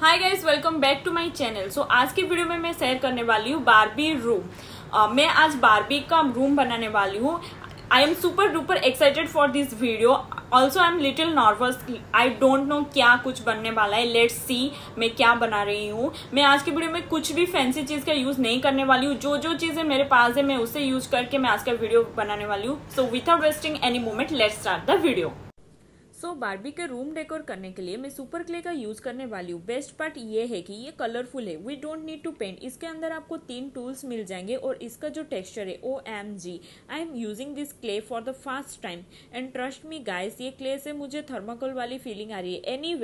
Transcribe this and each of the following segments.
hi guys welcome back to my channel so आज की video में मैं शेयर करने वाली हूँ बारबी रूम uh, मैं आज बारबी का रूम बनाने वाली हूँ I am super duper excited for this video also I am little nervous I don't know क्या कुछ बनने वाला है लेट्स सी मैं क्या बना रही हूँ मैं आज की वीडियो में कुछ भी फैंसी चीज़ का यूज़ नहीं करने वाली हूँ जो जो चीज़ें मेरे पास है मैं उसे यूज करके मैं आज का वीडियो बनाने वाली हूँ so without wasting any moment let's start the video so so, Barbie के रूम डेकोर करने के लिए मैं सुपर क्ले का यूज़ करने वाली हूँ बेस्ट पार्ट ये है कि ये कलरफुल है we don't need to paint इसके अंदर आपको तीन टूल्स मिल जाएंगे और इसका जो टेक्सचर है O M G I am using this clay for the first time and trust me guys ये क्ले से मुझे थर्माकोल वाली फीलिंग आ रही है any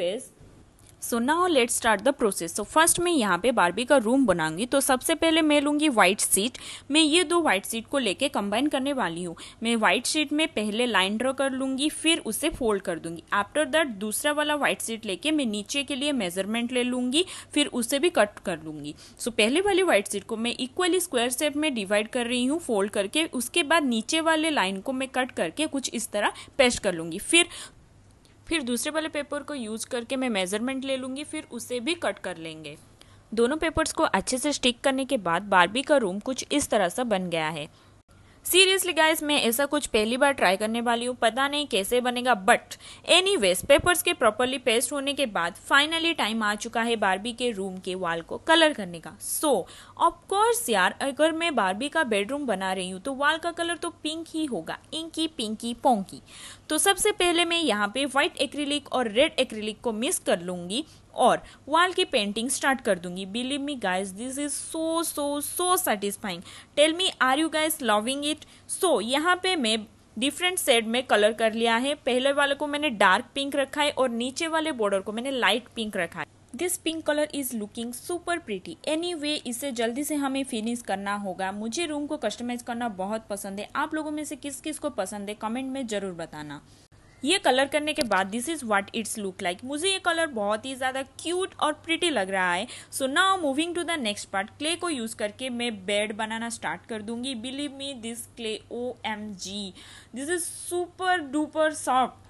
so now let start the process so first मैं यहाँ पे बारबी का रूम बनाऊंगी तो सबसे पहले मैं लूंगी व्हाइट सीट मैं ये दो व्हाइट सीट को लेके कंबाइन करने वाली हूँ मैं व्हाइट सीट में पहले लाइन ड्रॉ कर लूंगी फिर उसे फोल्ड कर दूंगी आफ्टर दैट दूसरा वाला व्हाइट सीट लेके मैं नीचे के लिए मेजरमेंट ले लूंगी फिर उसे भी कट कर लूंगी सो so, पहले वाली व्हाइट सीट को मैं इक्वली स्क्वायर शेप में डिवाइड कर रही हूँ फोल्ड करके उसके बाद नीचे वाले लाइन को मैं कट करके कुछ इस तरह पेस्ट कर लूँगी फिर फिर दूसरे वाले पेपर को यूज़ करके मैं मेज़रमेंट ले लूँगी फिर उसे भी कट कर लेंगे दोनों पेपर्स को अच्छे से स्टिक करने के बाद बारबी का रूम कुछ इस तरह सा बन गया है सीरियसली गाइस मैं ऐसा कुछ पहली बार ट्राई करने वाली हूँ पता नहीं कैसे बनेगा बट एनी वेज पेपर्स के प्रॉपरली पेस्ट होने के बाद फाइनली टाइम आ चुका है बारबी के रूम के वॉल को कलर करने का सो so, ऑफकोर्स यार अगर मैं बारबी का बेडरूम बना रही हूँ तो वाल का कलर तो पिंक ही होगा इंकी पिंकी पोंकी तो सबसे पहले मैं यहाँ पे व्हाइट एक्रिलिक और रेड एक्रिलिक को मिस कर लूंगी और वॉल की पेंटिंग स्टार्ट कर दूंगी believe me guys this is so so so satisfying tell me are you guys loving it so यहाँ पे मैं डिफरेंट सेड में कलर कर लिया है पहले वाले को मैंने डार्क पिंक रखा है और नीचे वाले बॉर्डर को मैंने लाइट पिंक रखा है this pink colour is looking super pretty any way इसे जल्दी से हमें फिनिश करना होगा मुझे रूम को कस्टमाइज़ करना बहुत पसंद है आप लोगों में से किस किस को पसंद है कमेंट में ज़रूर बताना ये कलर करने के बाद this is what it's look like मुझे ये कलर बहुत ही ज़्यादा क्यूट और प्रिटी लग रहा है so now moving to the next part clay को यूज़ करके मैं बेड बनाना स्टार्ट कर दूंगी believe me this clay O M G this is super duper soft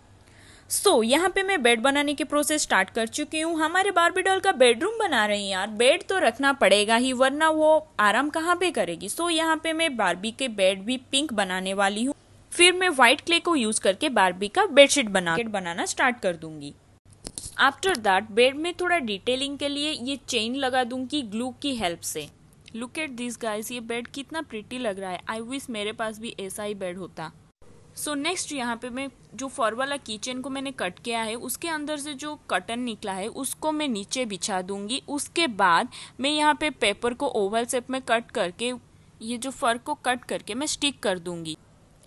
so so, यहाँ पे मैं बेड बनाने की प्रोसेस स्टार्ट कर चुकी हूँ हमारे बारबी डॉल का बेडरूम बना रही हैं यार बेड तो रखना पड़ेगा ही वरना वो आराम कहाँ पे करेगी सो so, यहाँ पे मैं बारबी के बेड भी पिंक बनाने वाली हूँ फिर मैं व्हाइट क्ले को यूज़ करके बारबी का बेडशीट बना बनाना स्टार्ट कर दूंगी आफ्टर दैट बेड में थोड़ा डिटेलिंग के लिए ये चेन लगा दूंगी ग्लू की हेल्प से लुक एट दिस गाइस ये बेड कितना प्रिटी लग रहा है आई विश मेरे पास भी ऐसा ही बेड होता सो so नेक्स्ट यहाँ पे मैं जो फॉर वाला किचन को मैंने कट किया है उसके अंदर से जो कटन निकला है उसको मैं नीचे बिछा दूंगी उसके बाद मैं यहाँ पे पेपर को ओवल शेप में कट करके ये जो फर को कट करके मैं स्टिक कर दूंगी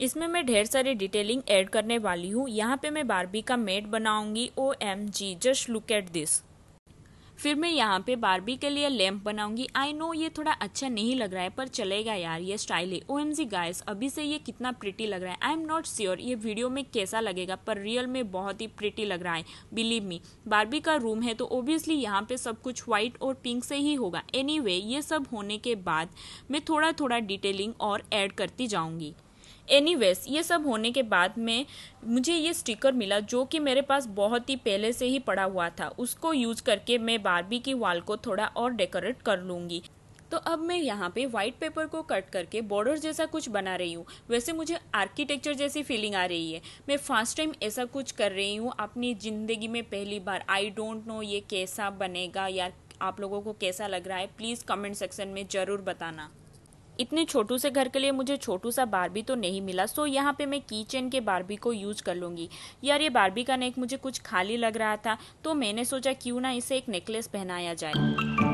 इसमें मैं ढेर सारी डिटेलिंग ऐड करने वाली हूँ यहाँ पे मैं बारबी का मेट बनाऊंगी O M G just look at this फिर मैं यहाँ पे बारबी के लिए लैम्प बनाऊंगी आई नो ये थोड़ा अच्छा नहीं लग रहा है पर चलेगा यार ये स्टाइल है ओ एम जी गाइस अभी से ये कितना प्रिटी लग रहा है आई एम नॉट श्योर ये वीडियो में कैसा लगेगा पर रियल में बहुत ही प्रिटी लग रहा है बिलीव मी बारबी का रूम है तो ओब्वियसली यहाँ पे सब कुछ व्हाइट और पिंक से ही होगा एनी anyway, ये सब होने के बाद मैं थोड़ा थोड़ा डिटेलिंग और एड करती जाऊँगी एनी ये सब होने के बाद में मुझे ये स्टिकर मिला जो कि मेरे पास बहुत ही पहले से ही पड़ा हुआ था उसको यूज करके मैं बारबी की वाल को थोड़ा और डेकोरेट कर लूँगी तो अब मैं यहाँ पे वाइट पेपर को कट करके बॉर्डर जैसा कुछ बना रही हूँ वैसे मुझे आर्किटेक्चर जैसी फीलिंग आ रही है मैं फर्स्ट टाइम ऐसा कुछ कर रही हूँ अपनी ज़िंदगी में पहली बार आई डोंट नो ये कैसा बनेगा या आप लोगों को कैसा लग रहा है प्लीज़ कमेंट सेक्शन में ज़रूर बताना इतने छोटू से घर के लिए मुझे छोटू सा बारबी तो नहीं मिला सो यहाँ पे मैं की चेन के बारबी को यूज कर लूंगी यार ये बारबी का नेक मुझे कुछ खाली लग रहा था तो मैंने सोचा क्यों ना इसे एक नेकलेस पहनाया जाए